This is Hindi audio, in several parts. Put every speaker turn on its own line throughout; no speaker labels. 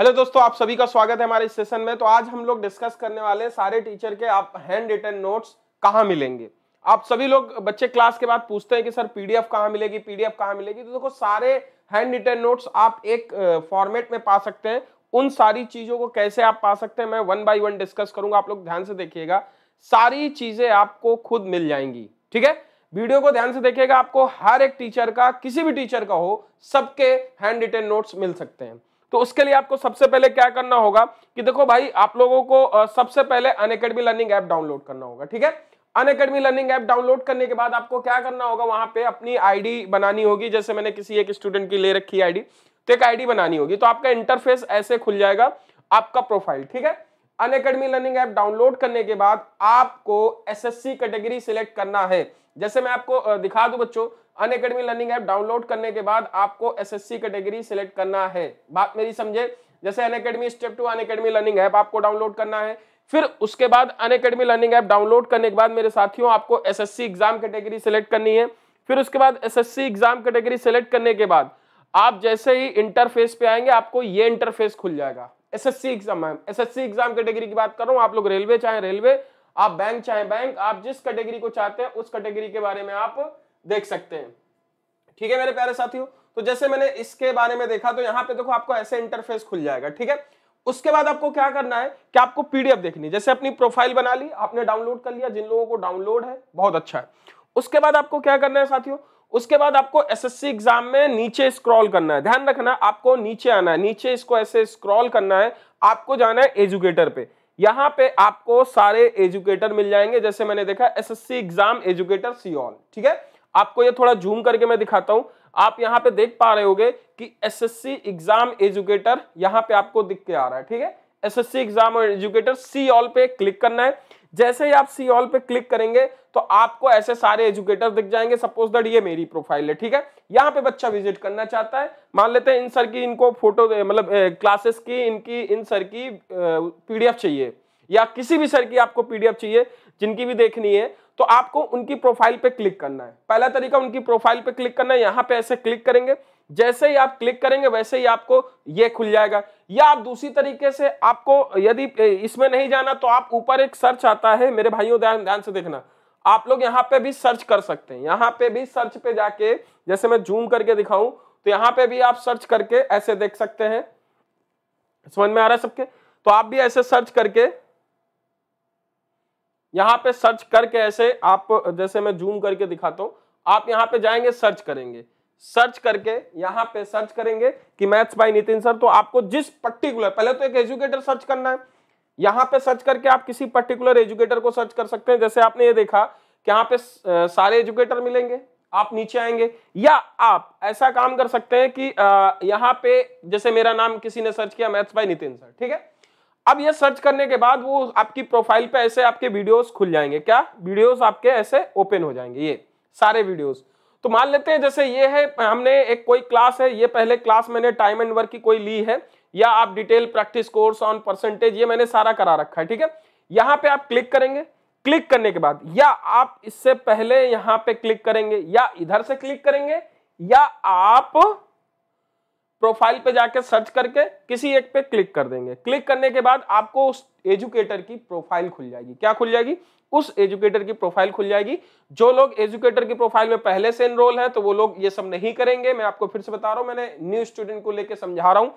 हेलो दोस्तों आप सभी का स्वागत है हमारे इस सेशन में तो आज हम लोग डिस्कस करने वाले हैं सारे टीचर के आप हैंड रिटन नोट्स कहाँ मिलेंगे आप सभी लोग बच्चे क्लास के बाद पूछते हैं कि सर पीडीएफ कहाँ मिलेगी पीडीएफ कहाँ मिलेगी तो देखो सारे हैंड रिटन नोट्स आप एक फॉर्मेट में पा सकते हैं उन सारी चीजों को कैसे आप पा सकते हैं मैं वन बाई वन डिस्कस करूंगा आप लोग ध्यान से देखिएगा सारी चीजें आपको खुद मिल जाएंगी ठीक है वीडियो को ध्यान से देखिएगा आपको हर एक टीचर का किसी भी टीचर का हो सबके हैंड रिटन नोट्स मिल सकते हैं तो उसके लिए आपको सबसे पहले क्या करना होगा कि देखो भाई आप लोगों को सबसे पहले Unacademy learning app download करना होगा ठीक है Unacademy learning app download करने के बाद आपको क्या करना होगा वहां पे अपनी आईडी बनानी होगी जैसे मैंने किसी एक स्टूडेंट की ले रखी आईडी तो एक आईडी बनानी होगी तो आपका इंटरफेस ऐसे खुल जाएगा आपका प्रोफाइल ठीक है Unacademy learning app download करने के बाद आपको एसएससी कैटेगरी सिलेक्ट करना है जैसे मैं आपको दिखा दूं बच्चों Unacademy learning app download करने के बाद आपको एसएससी कैटेगरी सिलेक्ट करना है बात मेरी समझे जैसे Unacademy step two Unacademy learning app आपको डाउनलोड करना है फिर उसके बाद Unacademy learning app download करने के बाद मेरे साथियों आपको एसएससी एग्जाम कैटेगरी सिलेक्ट करनी है फिर उसके बाद एसएससी एग्जाम कैटेगरी सिलेक्ट करने के बाद आप जैसे ही इंटरफेस पे आएंगे आपको ये इंटरफेस खुल जाएगा SSC exam ma'am SSC exam category की बात कर रहा हूँ आप लोग रेलवे चाहे रेलवे आप बैंक चाहे बैंक आप जिस कैटेगरी को चाहते हैं उस कैटेगरी के बारे में आप देख सकते हैं ठीक है मेरे प्यारे साथियों तो जैसे मैंने इसके बारे में देखा तो यहाँ पे देखो आपको ऐसे इंटरफेस खुल जाएगा ठीक है उसके बाद आपको क्या करना है कि आपको पीडीएफ देखनी जैसे अपनी प्रोफाइल बना ली आपने डाउनलोड कर लिया जिन लोगों को डाउनलोड है बहुत अच्छा है उसके बाद आपको क्या करना है साथियों उसके बाद आपको एसएससी एग्जाम में नीचे स्क्रॉल करना है ध्यान रखना आपको नीचे आना है नीचे इसको ऐसे स्क्रॉल करना है आपको जाना है एजुकेटर पे यहां पे आपको सारे एजुकेटर मिल जाएंगे जैसे मैंने देखा एसएससी एग्जाम एजुकेटर सीओल ठीक है आपको ये थोड़ा जूम करके मैं दिखाता हूं आप यहाँ पे देख पा रहे होगे कि एसएससी एग्जाम एजुकेटर यहाँ पे आपको दिख के आ रहा है ठीक है एसएससी एग्जाम और एजुकेटर सी ऑल पे क्लिक करना है जैसे ही आप सी ऑल पे क्लिक करेंगे तो आपको ऐसे सारे एजुकेटर दिख जाएंगे सपोज दट ये मेरी प्रोफाइल है ठीक है यहाँ पे बच्चा विजिट करना चाहता है मान लेते हैं इन सर की इनको फोटो मतलब क्लासेस की इनकी इन सर की पीडीएफ चाहिए या किसी भी सर की आपको पीडीएफ चाहिए जिनकी भी देखनी है तो आपको उनकी प्रोफाइल पे क्लिक करना है पहला तरीका उनकी प्रोफाइल पे क्लिक करना है यहाँ पे ऐसे क्लिक करेंगे जैसे ही आप क्लिक करेंगे वैसे ही आपको ये खुल जाएगा या आप दूसरी तरीके से आपको यदि इसमें नहीं जाना तो आप ऊपर एक सर्च आता है मेरे भाइयों ध्यान ध्यान से देखना आप लोग यहाँ पे भी सर्च कर सकते हैं यहाँ पे भी सर्च पे जाके जैसे मैं जूम करके दिखाऊं तो यहाँ पे भी आप सर्च करके ऐसे देख सकते हैं समझ में आ रहा है सबके तो आप भी ऐसे सर्च करके यहाँ पे सर्च करके ऐसे आप जैसे मैं जूम करके दिखाता हूं आप यहाँ पे जाएंगे सर्च करेंगे सर्च करके यहां पे सर्च करेंगे कि मैथ्स बाय नितिन सर तो आपको जिस पर्टिकुलर पहले तो एक एजुकेटर सर्च करना है यहां पे सर्च करके आप किसी पर्टिकुलर एजुकेटर को सर्च कर सकते हैं जैसे आपने ये देखा कि यहां पे सारे एजुकेटर मिलेंगे आप नीचे आएंगे या आप ऐसा काम कर सकते हैं कि यहां पे जैसे मेरा नाम किसी ने सर्च किया मैथ्स बाय नितिन सर ठीक है अब ये सर्च करने के बाद वो आपकी प्रोफाइल पे ऐसे आपके वीडियोस खुल जाएंगे क्या वीडियोस आपके ऐसे ओपन हो जाएंगे ये सारे वीडियोस तो मान लेते हैं जैसे ये है हमने एक कोई क्लास है ये पहले क्लास मैंने टाइम एंड वर्क की कोई ली है या आप detail practice course on percentage ये मैंने सारा करा रखा है ठीक है यहाँ पे आप क्लिक करेंगे क्लिक करने के बाद या आप इससे पहले यहां पे क्लिक करेंगे या इधर से क्लिक करेंगे या आप प्रोफाइल पे जाके सर्च करके किसी एक पे क्लिक कर देंगे क्लिक करने के बाद आपको उस एजुकेटर की प्रोफाइल खुल जाएगी क्या खुल जाएगी उस एजुकेटर की प्रोफाइल खुल जाएगी जो लोग एजुकेटर की प्रोफाइल में पहले से एनरोल हैं तो वो लोग ये सब नहीं करेंगे मैं आपको फिर से बता रहा हूं मैंने न्यू स्टूडेंट को लेकर समझा रहा हूं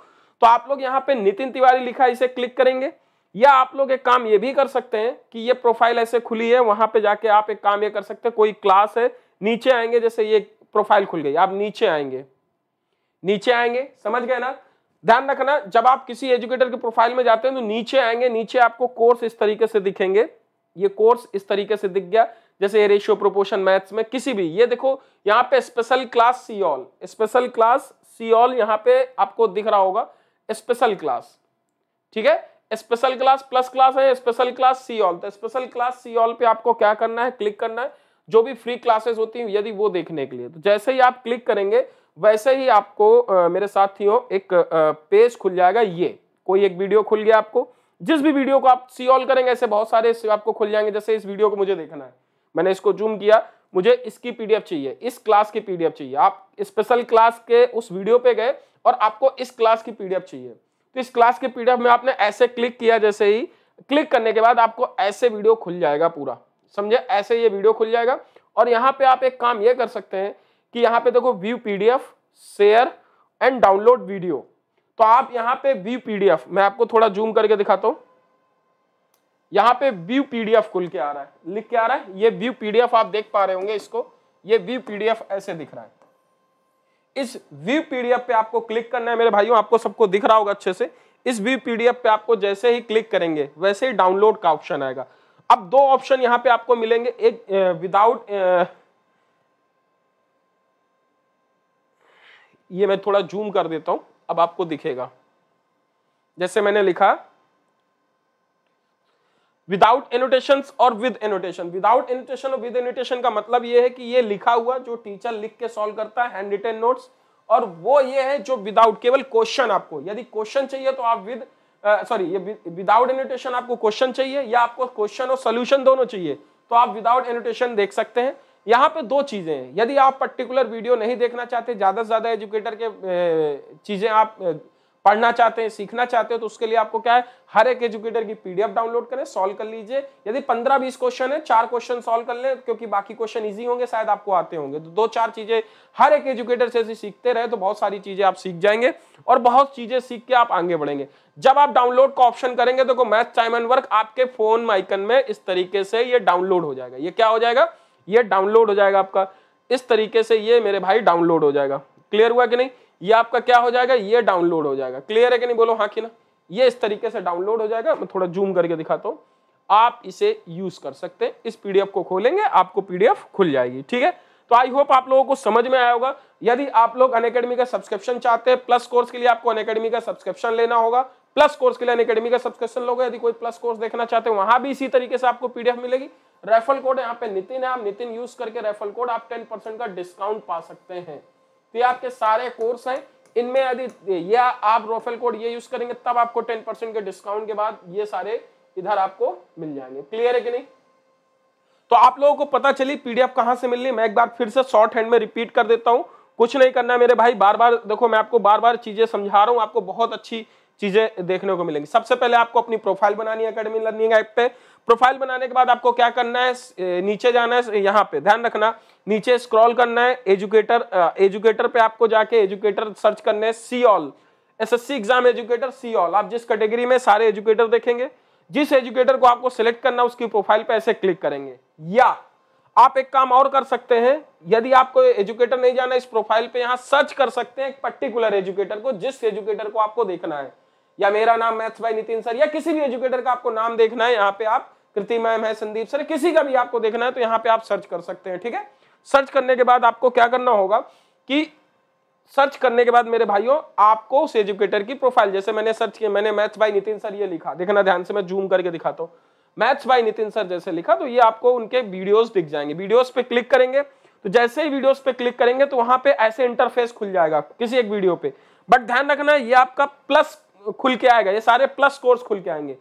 तो आप लोग यहाँ पे नितिन तिवारी लिखा इसे क्लिक करेंगे या आप लोग एक काम ये भी कर सकते हैं कि ये प्रोफाइल ऐसे खुली है वहां पे जाके आप एक काम ये कर सकते हैं कोई क्लास है नीचे आएंगे जैसे ये प्रोफाइल खुल गई आप नीचे आएंगे नीचे आएंगे समझ गए ना ध्यान रखना जब आप किसी एजुकेटर की प्रोफाइल में जाते हैं तो नीचे आएंगे नीचे आपको कोर्स इस तरीके से दिखेंगे ये कोर्स इस तरीके से दिख गया जैसे ये रेशियो प्रोपोर्शन मैथ्स में किसी भी ये देखो यहाँ पे special class see all special class see all यहाँ पे आपको दिख रहा होगा स्पेशल क्लास ठीक है स्पेशल क्लास प्लस क्लास है स्पेशल क्लास सी ऑल तो स्पेशल क्लास सी ऑल पे आपको क्या करना है क्लिक करना है जो भी फ्री क्लासेस होती हैं यदि वो देखने के लिए तो जैसे ही आप क्लिक करेंगे वैसे ही आपको आ, मेरे साथियों एक आ, पेज खुल जाएगा ये कोई एक वीडियो खुल गया आपको जिस भी वीडियो को आप सी ऑल करेंगे ऐसे बहुत सारे आपको खुल जाएंगे जैसे इस वीडियो को मुझे देखना है मैंने इसको जूम किया मुझे इसकी पीडीएफ चाहिए इस क्लास की पीडीएफ चाहिए आप स्पेशल क्लास के उस वीडियो पे गए और आपको इस क्लास की पीडीएफ चाहिए तो इस क्लास की पीडीएफ में आपने ऐसे क्लिक किया जैसे ही क्लिक करने के बाद आपको ऐसे वीडियो खुल जाएगा पूरा समझे ऐसे ये वीडियो खुल जाएगा और यहाँ पे आप एक काम ये कर सकते हैं कि यहाँ पे देखो view PDF share and download video तो आप यहां पे व्यू पीडीएफ मैं आपको थोड़ा जूम करके दिखाता हूं यहां पे व्यू पीडीएफ खुल के आ रहा है लिख के आ रहा है ये व्यू पीडीएफ आप देख पा रहे होंगे इसको ये व्यू पीडीएफ ऐसे दिख रहा है इस व्यू पीडीएफ पे आपको क्लिक करना है मेरे भाइयों आपको सबको दिख रहा होगा अच्छे से इस व्यू पीडीएफ पे आपको जैसे ही क्लिक करेंगे वैसे ही डाउनलोड का ऑप्शन आएगा अब दो ऑप्शन यहां पे आपको मिलेंगे एक विदाउट ये मैं थोड़ा जूम कर देता हूं अब आपको दिखेगा जैसे मैंने लिखा विदाउट एनोटेशन और विद एनोटेशन विदाउट एनोटेशन और विद एनोटेशन का मतलब यह है कि ये लिखा हुआ जो टीचर लिख के सॉल्व करता है हैंड रिटेन नोट्स और वो ये है जो विदाउट केवल क्वेश्चन आपको यदि क्वेश्चन चाहिए तो आप विद सॉरी ये विदाउट एनोटेशन आपको क्वेश्चन चाहिए या आपको क्वेश्चन और सोल्यूशन दोनों चाहिए तो आप विदाउट एनोटेशन देख सकते हैं यहाँ पे दो चीज़ें हैं यदि आप पर्टिकुलर वीडियो नहीं देखना चाहते ज़्यादा से ज़्यादा एजुकेटर के चीज़ें आप पढ़ना चाहते हैं सीखना चाहते हो तो उसके लिए आपको क्या है हर एक एजुकेटर की पीडीएफ डाउनलोड करें सॉल्व कर लीजिए यदि पंद्रह बीस क्वेश्चन है चार क्वेश्चन सॉल्व कर लें क्योंकि बाकी क्वेश्चन इजी होंगे शायद आपको आते होंगे तो दो चार चीजें हर एक एजुकेटर से सीखते रहे तो बहुत सारी चीजें आप सीख जाएंगे और बहुत चीजें सीख के आप आगे बढ़ेंगे जब आप डाउनलोड का ऑप्शन करेंगे तो मैथ टाइम एंड वर्क आपके फोन माइकन में इस तरीके से ये डाउनलोड हो जाएगा ये क्या हो जाएगा ये डाउनलोड हो जाएगा आपका इस तरीके से ये मेरे भाई डाउनलोड हो जाएगा क्लियर हुआ कि नहीं ये आपका क्या हो जाएगा ये डाउनलोड हो जाएगा क्लियर है कि नहीं बोलो हाँ कि ना ये इस तरीके से डाउनलोड हो जाएगा मैं थोड़ा जूम करके दिखाता हूँ आप इसे यूज कर सकते हैं इस पीडीएफ को खोलेंगे आपको पीडीएफ खुल जाएगी ठीक है तो आई होप आप लोगों को समझ में आया होगा यदि आप लोग अनएकेडमी का सब्सक्रिप्शन चाहते हैं प्लस कोर्स के लिए आपको अनएकेडमी का सब्सक्रिप्शन लेना होगा प्लस कोर्स के लिए अकेडमी का सब्सक्रिप्शन लोगे यदि कोई प्लस कोर्स देखना चाहते हैं वहां भी इसी तरीके से आपको पीडीएफ मिलेगी रेफल कोड यहाँ पे नितिन है आप नितिन यूज करके रेफल कोड आप टेन परसेंट का डिस्काउंट पा सकते हैं तो ये आपके सारे कोर्स हैं इनमें यदि या आप रोफेल कोड ये यूज करेंगे तब आपको टेन परसेंट के डिस्काउंट के बाद ये सारे इधर आपको मिल जाएंगे क्लियर है कि नहीं तो आप लोगों को पता चली पीडीएफ कहां से मिलनी मैं एक बार फिर से शॉर्ट हैंड में रिपीट कर देता हूँ कुछ नहीं करना मेरे भाई बार बार देखो मैं आपको बार बार चीजें समझा रहा हूँ आपको बहुत अच्छी चीजें देखने को मिलेंगी सबसे पहले आपको अपनी प्रोफाइल बनानी है अकेडमी लर्निंग ऐप पे प्रोफाइल बनाने के बाद आपको क्या करना है नीचे जाना है यहाँ पे ध्यान रखना नीचे स्क्रॉल करना है एजुकेटर एजुकेटर पे आपको जाके एजुकेटर सर्च करना है see all SSC exam educator see all आप जिस कैटेगरी में सारे एजुकेटर देखेंगे जिस एजुकेटर को आपको सिलेक्ट करना उसकी प्रोफाइल पे ऐसे क्लिक करेंगे या आप एक काम और कर सकते हैं यदि आपको एजुकेटर नहीं जाना इस प्रोफाइल पे यहाँ सर्च कर सकते हैं एक पर्टिकुलर एजुकेटर को जिस एजुकेटर को आपको देखना है या मेरा नाम मैथ्स भाई नितिन सर या किसी भी एजुकेटर का आपको नाम देखना है यहाँ पे आप कृति मैम है संदीप सर किसी का भी आपको देखना है तो यहाँ पे आप सर्च कर सकते हैं ठीक है सर्च करने के बाद आपको क्या करना होगा कि सर्च करने के बाद मेरे भाइयों आपको उस एजुकेटर की प्रोफाइल जैसे मैंने सर्च किया मैंने मैथ्स भाई नितिन सर ये लिखा देखना ध्यान से मैं जूम करके दिखाता हूँ मैथ्स भाई नितिन सर जैसे लिखा तो ये आपको उनके वीडियोज दिख जाएंगे वीडियोज पे क्लिक करेंगे तो जैसे ही वीडियोस पे क्लिक करेंगे तो वहां पे ऐसे इंटरफेस खुल जाएगा किसी एक वीडियो पे बट ध्यान रखना ये आपका प्लस खुल के आएगा ये सारे प्लस कोर्स खुल के आएंगे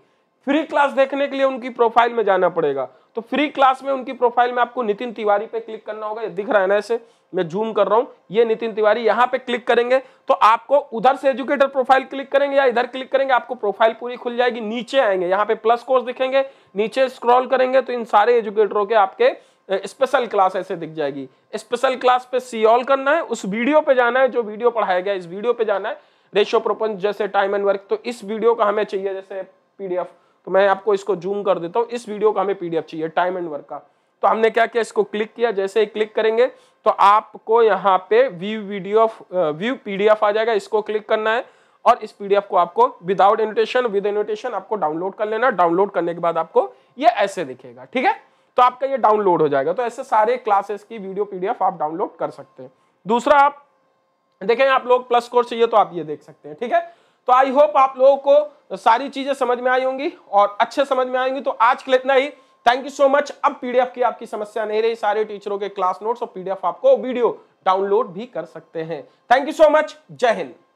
फ्री क्लास देखने के लिए उनकी प्रोफाइल में जाना पड़ेगा तो फ्री क्लास में उनकी प्रोफाइल में आपको नितिन तिवारी पे क्लिक करना होगा ये दिख रहा है ना ऐसे मैं जूम कर रहा हूँ ये नितिन तिवारी यहाँ पे क्लिक करेंगे तो आपको उधर से एजुकेटर प्रोफाइल क्लिक करेंगे या इधर क्लिक करेंगे आपको प्रोफाइल पूरी खुल जाएगी नीचे आएंगे यहाँ पे प्लस कोर्स दिखेंगे नीचे स्क्रॉल करेंगे तो इन सारे एजुकेटरों के आपके स्पेशल क्लास ऐसे दिख जाएगी स्पेशल क्लास पे सी ऑल करना है उस वीडियो पे जाना है जो वीडियो पढ़ाया गया इस वीडियो पे जाना है रेशियो प्रोपन जैसे टाइम एंड वर्क तो इस वीडियो का हमें चाहिए जैसे पीडीएफ तो मैं आपको इसको जूम कर देता हूँ इस वीडियो का हमें पीडीएफ चाहिए टाइम एंड वर्क का तो हमने क्या किया इसको क्लिक किया जैसे ही क्लिक करेंगे तो आपको यहाँ पे व्यू वीडियो व्यू पीडीएफ आ जाएगा इसको क्लिक करना है और इस पीडीएफ को आपको विदाउट इन्विटेशन विद इन्विटेशन आपको डाउनलोड कर लेना डाउनलोड करने के बाद आपको ये ऐसे दिखेगा ठीक है तो आपका ये डाउनलोड हो जाएगा तो ऐसे सारे क्लासेस की वीडियो पीडीएफ आप डाउनलोड कर सकते हैं दूसरा आप देखें आप लोग प्लस कोर्स चाहिए तो आप ये देख सकते हैं ठीक है तो आई होप आप लोगों को सारी चीजें समझ में आई होंगी और अच्छे समझ में आएंगी तो आज के लिए इतना ही थैंक यू सो मच अब पीडीएफ की आपकी समस्या नहीं रही सारे टीचरों के क्लास नोट्स और पीडीएफ आपको वीडियो डाउनलोड भी कर सकते हैं थैंक यू सो मच जय हिंद